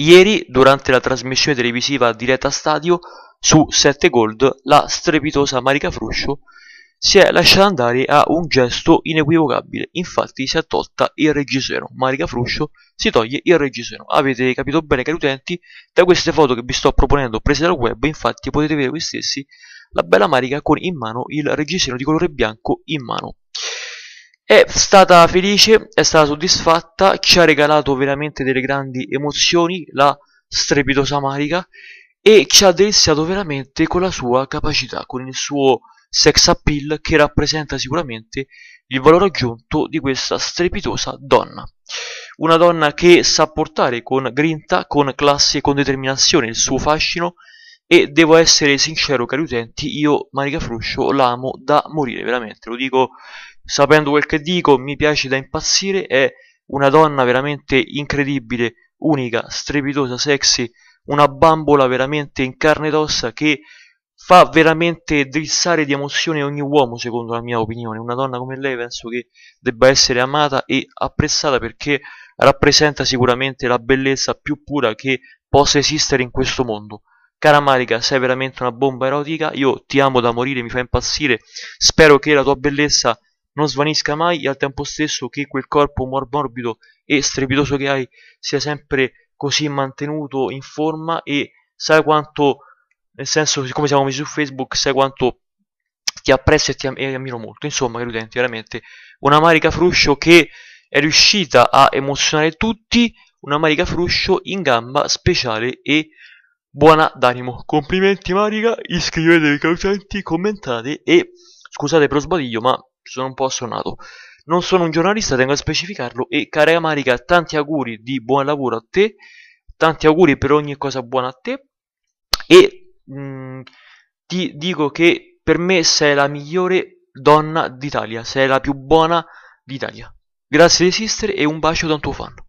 Ieri, durante la trasmissione televisiva diretta a stadio su 7 Gold, la strepitosa Marica Fruscio si è lasciata andare a un gesto inequivocabile. Infatti si è tolta il reggiseno. Marica Fruscio si toglie il reggiseno. Avete capito bene, cari utenti, da queste foto che vi sto proponendo prese dal web, infatti potete vedere voi stessi la bella Marica con in mano il reggiseno di colore bianco in mano. È stata felice, è stata soddisfatta, ci ha regalato veramente delle grandi emozioni, la strepitosa Marica, e ci ha deliziato veramente con la sua capacità, con il suo sex appeal che rappresenta sicuramente il valore aggiunto di questa strepitosa donna. Una donna che sa portare con grinta, con classe e con determinazione il suo fascino e devo essere sincero, cari utenti, io Marica Fruscio l'amo da morire, veramente. Lo dico sapendo quel che dico, mi piace da impazzire. È una donna veramente incredibile, unica, strepitosa, sexy, una bambola veramente in carne ed ossa che fa veramente drizzare di emozione ogni uomo, secondo la mia opinione. Una donna come lei penso che debba essere amata e apprezzata perché rappresenta sicuramente la bellezza più pura che possa esistere in questo mondo cara Marica, sei veramente una bomba erotica, io ti amo da morire, mi fa impazzire, spero che la tua bellezza non svanisca mai e al tempo stesso che quel corpo morbido e strepitoso che hai sia sempre così mantenuto in forma e sai quanto, nel senso, siccome siamo messi su Facebook, sai quanto ti apprezzo e ti am e ammiro molto. Insomma, cari utenti, veramente una Marica Fruscio che è riuscita a emozionare tutti, una Marica Fruscio in gamba speciale e buona d'animo. Complimenti Marica, iscrivetevi causanti, commentate e scusate per lo sbadiglio, ma sono un po' assonnato. Non sono un giornalista, tengo a specificarlo e cara Marica, tanti auguri di buon lavoro a te, tanti auguri per ogni cosa buona a te e mh, mm, ti dico che per me sei la migliore donna d'Italia, sei la più buona d'Italia. Grazie di esistere e un bacio da un tuo fan.